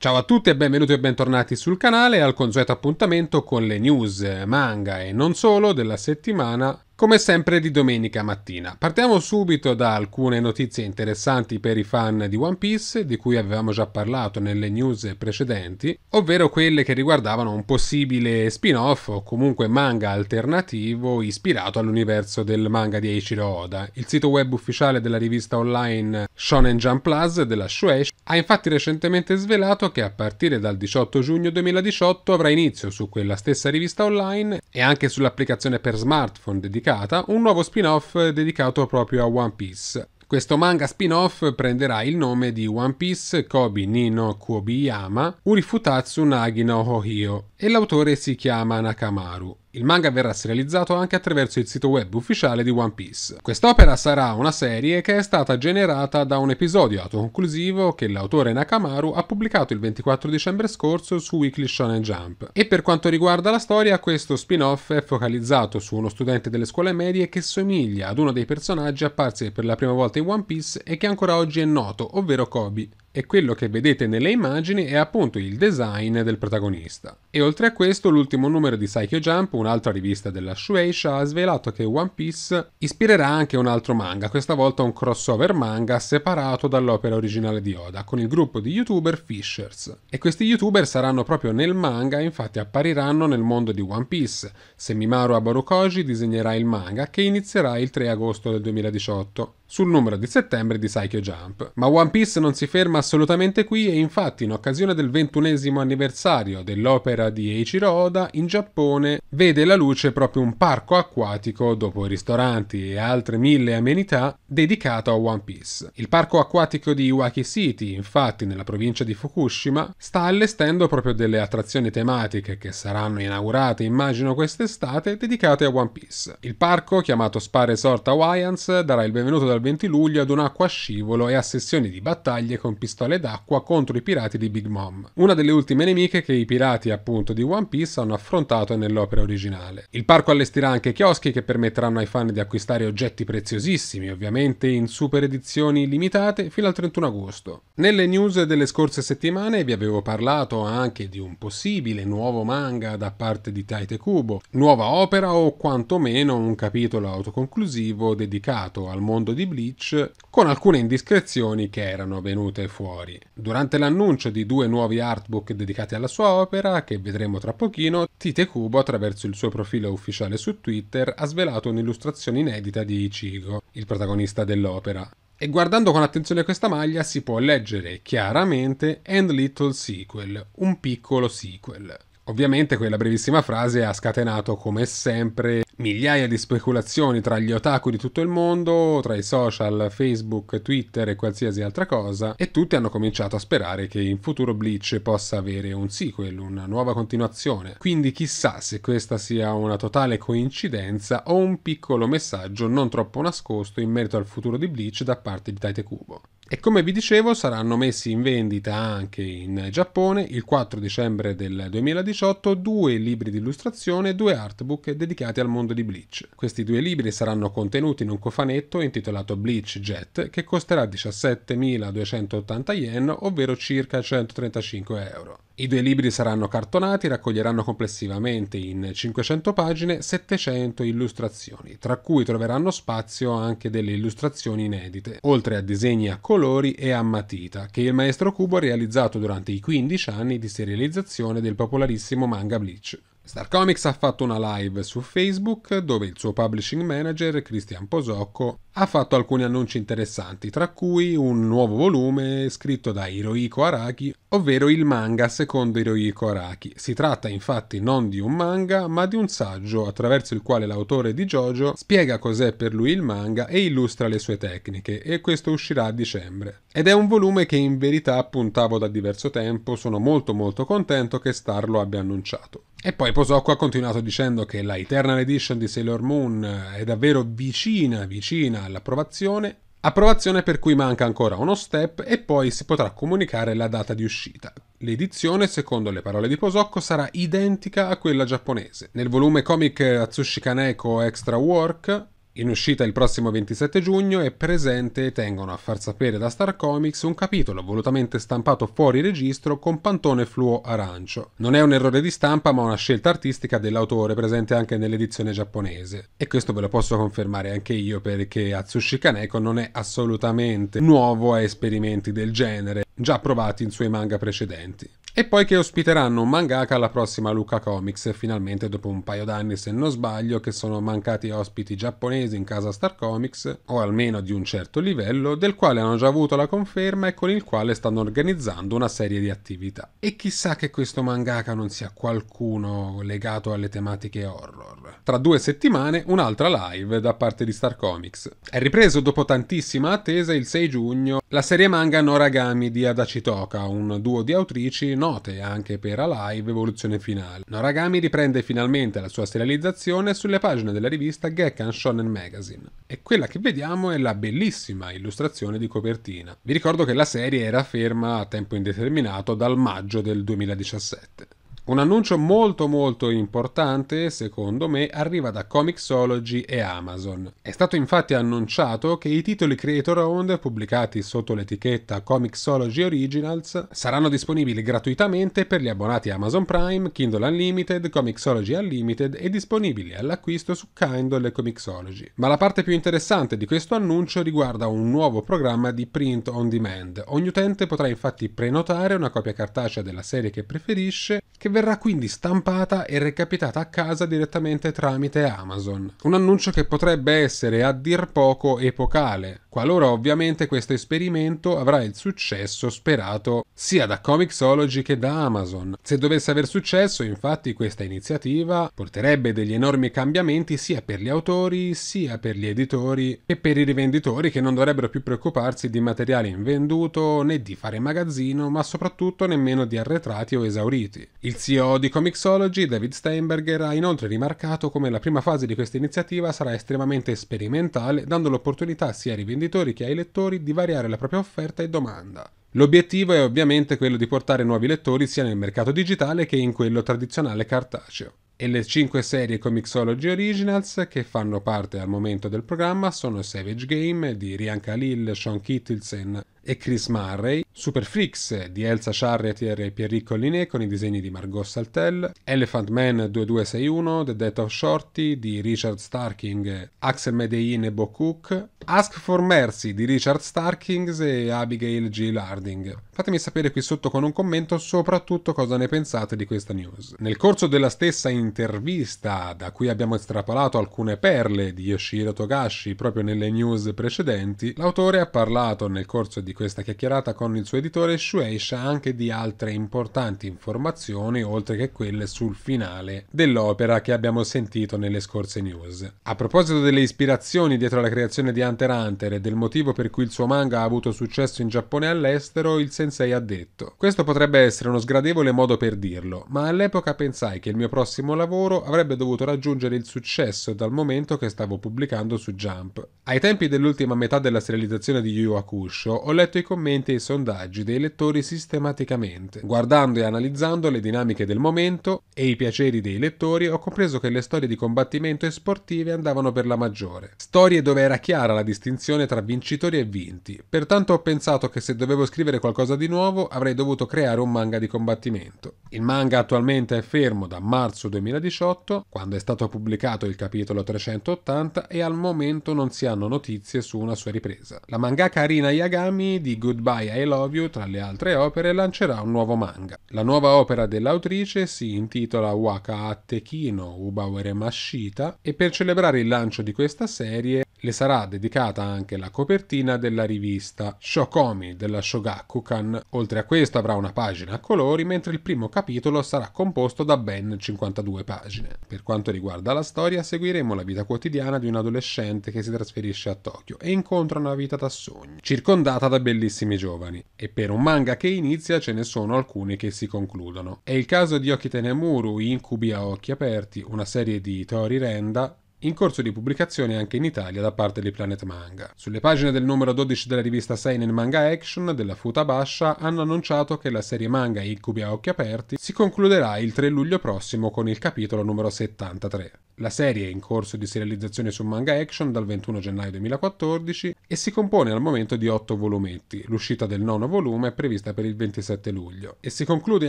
Ciao a tutti e benvenuti e bentornati sul canale al consueto appuntamento con le news, manga e non solo della settimana, come sempre di domenica mattina. Partiamo subito da alcune notizie interessanti per i fan di One Piece, di cui avevamo già parlato nelle news precedenti, ovvero quelle che riguardavano un possibile spin-off o comunque manga alternativo ispirato all'universo del manga di Eiichiro Oda. Il sito web ufficiale della rivista online Shonen Jump Plus della Shueisha ha infatti recentemente svelato che a partire dal 18 giugno 2018 avrà inizio su quella stessa rivista online e anche sull'applicazione per smartphone dedicata un nuovo spin-off dedicato proprio a One Piece. Questo manga spin-off prenderà il nome di One Piece Kobi Nino Kuobiyama Urifutatsu Nagi no Hohio e l'autore si chiama Nakamaru. Il manga verrà serializzato anche attraverso il sito web ufficiale di One Piece. Quest'opera sarà una serie che è stata generata da un episodio autoconclusivo che l'autore Nakamaru ha pubblicato il 24 dicembre scorso su Weekly Shonen Jump. E per quanto riguarda la storia, questo spin-off è focalizzato su uno studente delle scuole medie che somiglia ad uno dei personaggi apparsi per la prima volta in One Piece e che ancora oggi è noto, ovvero Kobe e quello che vedete nelle immagini è appunto il design del protagonista. E oltre a questo, l'ultimo numero di Psycho Jump, un'altra rivista della Shueisha, ha svelato che One Piece ispirerà anche un altro manga, questa volta un crossover manga separato dall'opera originale di Oda, con il gruppo di youtuber Fishers. E questi youtuber saranno proprio nel manga, infatti appariranno nel mondo di One Piece. Semimaru Aborukoji disegnerà il manga, che inizierà il 3 agosto del 2018 sul numero di settembre di Psycho Jump. Ma One Piece non si ferma assolutamente qui e infatti in occasione del ventunesimo anniversario dell'opera di Eiichiro Oda in Giappone vede la luce proprio un parco acquatico dopo i ristoranti e altre mille amenità dedicato a One Piece. Il parco acquatico di Iwaki City infatti nella provincia di Fukushima sta allestendo proprio delle attrazioni tematiche che saranno inaugurate immagino quest'estate dedicate a One Piece. Il parco chiamato Spa Resort Hawaiians darà il benvenuto dal dal 20 luglio ad un acquascivolo e a sessioni di battaglie con pistole d'acqua contro i pirati di Big Mom, una delle ultime nemiche che i pirati appunto di One Piece hanno affrontato nell'opera originale. Il parco allestirà anche chioschi che permetteranno ai fan di acquistare oggetti preziosissimi, ovviamente in super edizioni limitate fino al 31 agosto. Nelle news delle scorse settimane vi avevo parlato anche di un possibile nuovo manga da parte di Taite Kubo, nuova opera o quantomeno un capitolo autoconclusivo dedicato al mondo di Bleach con alcune indiscrezioni che erano venute fuori. Durante l'annuncio di due nuovi artbook dedicati alla sua opera, che vedremo tra pochino, Tite Kubo attraverso il suo profilo ufficiale su Twitter ha svelato un'illustrazione inedita di Ichigo, il protagonista dell'opera. E guardando con attenzione questa maglia si può leggere chiaramente End Little Sequel, un piccolo sequel. Ovviamente quella brevissima frase ha scatenato come sempre migliaia di speculazioni tra gli otaku di tutto il mondo, tra i social, Facebook, Twitter e qualsiasi altra cosa, e tutti hanno cominciato a sperare che in futuro Bleach possa avere un sequel, una nuova continuazione. Quindi chissà se questa sia una totale coincidenza o un piccolo messaggio non troppo nascosto in merito al futuro di Bleach da parte di Taite Kubo. E come vi dicevo saranno messi in vendita anche in Giappone il 4 dicembre del 2018 due libri di illustrazione e due artbook dedicati al mondo di Bleach. Questi due libri saranno contenuti in un cofanetto intitolato Bleach Jet che costerà 17.280 yen ovvero circa 135 euro. I due libri saranno cartonati e raccoglieranno complessivamente in 500 pagine 700 illustrazioni, tra cui troveranno spazio anche delle illustrazioni inedite, oltre a disegni a colori e a matita, che il maestro Kubo ha realizzato durante i 15 anni di serializzazione del popolarissimo manga Bleach. Star Comics ha fatto una live su Facebook dove il suo publishing manager Christian Posocco ha fatto alcuni annunci interessanti, tra cui un nuovo volume scritto da Hirohiko Araki, ovvero il manga secondo Hirohiko Araki. Si tratta infatti non di un manga, ma di un saggio attraverso il quale l'autore di JoJo spiega cos'è per lui il manga e illustra le sue tecniche, e questo uscirà a dicembre. Ed è un volume che in verità puntavo da diverso tempo, sono molto molto contento che Star lo abbia annunciato. E poi Posocco ha continuato dicendo che la Eternal Edition di Sailor Moon è davvero vicina, vicina all'approvazione, approvazione per cui manca ancora uno step e poi si potrà comunicare la data di uscita. L'edizione, secondo le parole di Posocco, sarà identica a quella giapponese. Nel volume comic Atsushi Kaneko Extra Work, in uscita il prossimo 27 giugno è presente e tengono a far sapere da Star Comics un capitolo volutamente stampato fuori registro con pantone fluo arancio. Non è un errore di stampa ma una scelta artistica dell'autore presente anche nell'edizione giapponese. E questo ve lo posso confermare anche io perché Atsushi Kaneko non è assolutamente nuovo a esperimenti del genere già provati in suoi manga precedenti. E poi che ospiteranno un mangaka alla prossima Luca Comics, finalmente dopo un paio d'anni se non sbaglio che sono mancati ospiti giapponesi in casa Star Comics, o almeno di un certo livello, del quale hanno già avuto la conferma e con il quale stanno organizzando una serie di attività. E chissà che questo mangaka non sia qualcuno legato alle tematiche horror. Tra due settimane un'altra live da parte di Star Comics. È ripreso dopo tantissima attesa il 6 giugno la serie manga Noragami di Adachitoka, un duo di autrici non note anche per Alive Evoluzione Finale. Noragami riprende finalmente la sua serializzazione sulle pagine della rivista Gekkan Shonen Magazine e quella che vediamo è la bellissima illustrazione di copertina. Vi ricordo che la serie era ferma a tempo indeterminato dal maggio del 2017. Un annuncio molto molto importante, secondo me, arriva da Comixology e Amazon. È stato infatti annunciato che i titoli Creator Owned pubblicati sotto l'etichetta Comixology Originals saranno disponibili gratuitamente per gli abbonati Amazon Prime, Kindle Unlimited, Comixology Unlimited e disponibili all'acquisto su Kindle e Comixology. Ma la parte più interessante di questo annuncio riguarda un nuovo programma di print on demand. Ogni utente potrà infatti prenotare una copia cartacea della serie che preferisce che verrà quindi stampata e recapitata a casa direttamente tramite Amazon. Un annuncio che potrebbe essere a dir poco epocale, qualora ovviamente questo esperimento avrà il successo sperato sia da Comixology che da Amazon. Se dovesse aver successo, infatti, questa iniziativa porterebbe degli enormi cambiamenti sia per gli autori, sia per gli editori e per i rivenditori che non dovrebbero più preoccuparsi di materiale invenduto né di fare magazzino, ma soprattutto nemmeno di arretrati o esauriti. Il CEO di Comixology, David Steinberger, ha inoltre rimarcato come la prima fase di questa iniziativa sarà estremamente sperimentale, dando l'opportunità sia ai rivenditori editori che ai lettori di variare la propria offerta e domanda. L'obiettivo è ovviamente quello di portare nuovi lettori sia nel mercato digitale che in quello tradizionale cartaceo. E le cinque serie Comixology Originals che fanno parte al momento del programma sono Savage Game di Rian Khalil, Sean Kittleson e Chris Murray, Super Freaks di Elsa Charretier e Pierrick Collinet con i disegni di Margot Saltel, Elephant Man 2261, The Death of Shorty di Richard Starking, Axel Medellin e Bo Cook, Ask for Mercy di Richard Starkings e Abigail G. Larding. Fatemi sapere qui sotto con un commento soprattutto cosa ne pensate di questa news. Nel corso della stessa intervista, da cui abbiamo estrapolato alcune perle di Yoshiro Togashi proprio nelle news precedenti, l'autore ha parlato nel corso di questa chiacchierata con il suo editore Shueisha anche di altre importanti informazioni oltre che quelle sul finale dell'opera che abbiamo sentito nelle scorse news. A proposito delle ispirazioni dietro alla creazione di Hunter x Hunter e del motivo per cui il suo manga ha avuto successo in Giappone e all'estero, il sensei ha detto «Questo potrebbe essere uno sgradevole modo per dirlo, ma all'epoca pensai che il mio prossimo lavoro avrebbe dovuto raggiungere il successo dal momento che stavo pubblicando su Jump. Ai tempi dell'ultima metà della serializzazione di Yu Hakusho ho letto oggetto i commenti e i sondaggi dei lettori sistematicamente. Guardando e analizzando le dinamiche del momento e i piaceri dei lettori, ho compreso che le storie di combattimento e sportive andavano per la maggiore. Storie dove era chiara la distinzione tra vincitori e vinti. Pertanto ho pensato che se dovevo scrivere qualcosa di nuovo, avrei dovuto creare un manga di combattimento. Il manga attualmente è fermo da marzo 2018, quando è stato pubblicato il capitolo 380 e al momento non si hanno notizie su una sua ripresa. La mangaka Rina Yagami di Goodbye I Love You, tra le altre opere, lancerà un nuovo manga. La nuova opera dell'autrice si intitola Waka Attekino Ubawere Mashita e per celebrare il lancio di questa serie le sarà dedicata anche la copertina della rivista Shokomi della Shogakukan. Oltre a questo avrà una pagina a colori, mentre il primo capitolo sarà composto da ben 52 pagine. Per quanto riguarda la storia, seguiremo la vita quotidiana di un adolescente che si trasferisce a Tokyo e incontra una vita da sogni, circondata da da bellissimi giovani e per un manga che inizia ce ne sono alcuni che si concludono. È il caso di Oki Tenemuru, Incubi a occhi aperti, una serie di Tori Renda, in corso di pubblicazione anche in Italia da parte di Planet Manga. Sulle pagine del numero 12 della rivista Seinen Manga Action della Futabasha hanno annunciato che la serie manga Incubi a occhi aperti si concluderà il 3 luglio prossimo con il capitolo numero 73. La serie è in corso di serializzazione su Manga Action dal 21 gennaio 2014 e si compone al momento di 8 volumetti. L'uscita del nono volume è prevista per il 27 luglio e si conclude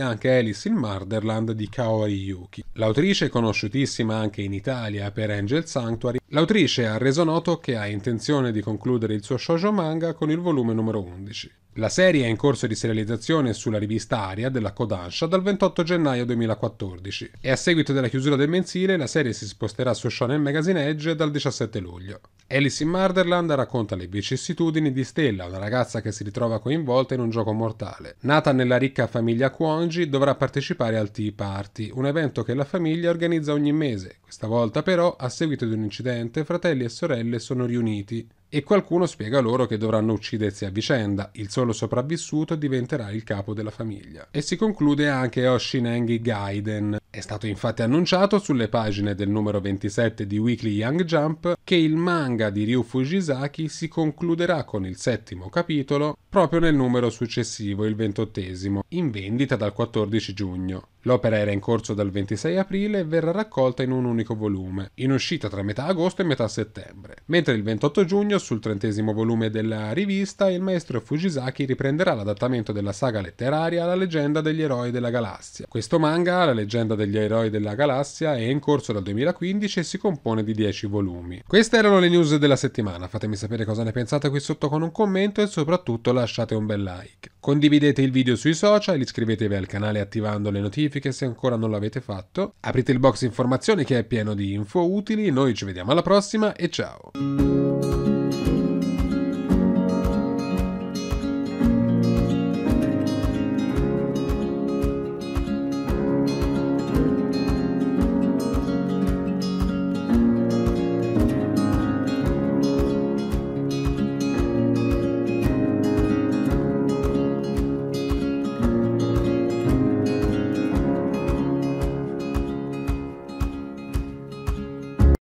anche Alice in Murderland di Kaori Yuki. L'autrice, conosciutissima anche in Italia per Angel Sanctuary, l'autrice ha reso noto che ha intenzione di concludere il suo shoujo manga con il volume numero 11. La serie è in corso di serializzazione sulla rivista Aria della Kodansha dal 28 gennaio 2014 e a seguito della chiusura del mensile la serie si sposterà su Shonen Magazine Edge dal 17 luglio. Alice in Murderland racconta le vicissitudini di Stella, una ragazza che si ritrova coinvolta in un gioco mortale. Nata nella ricca famiglia Kwonji, dovrà partecipare al Tea Party, un evento che la famiglia organizza ogni mese. Questa volta però, a seguito di un incidente, fratelli e sorelle sono riuniti e qualcuno spiega loro che dovranno uccidersi a vicenda, il solo sopravvissuto diventerà il capo della famiglia. E si conclude anche Oshinengi Gaiden. È stato infatti annunciato sulle pagine del numero 27 di Weekly Young Jump che il manga manga di Ryu Fujisaki si concluderà con il settimo capitolo proprio nel numero successivo, il ventottesimo, in vendita dal 14 giugno. L'opera era in corso dal 26 aprile e verrà raccolta in un unico volume, in uscita tra metà agosto e metà settembre. Mentre il 28 giugno, sul trentesimo volume della rivista, il maestro Fujisaki riprenderà l'adattamento della saga letteraria La leggenda degli eroi della galassia. Questo manga, La leggenda degli eroi della galassia, è in corso dal 2015 e si compone di 10 volumi. Queste erano le news news della settimana. Fatemi sapere cosa ne pensate qui sotto con un commento e soprattutto lasciate un bel like. Condividete il video sui social, iscrivetevi al canale attivando le notifiche se ancora non l'avete fatto. Aprite il box informazioni che è pieno di info utili. Noi ci vediamo alla prossima e ciao!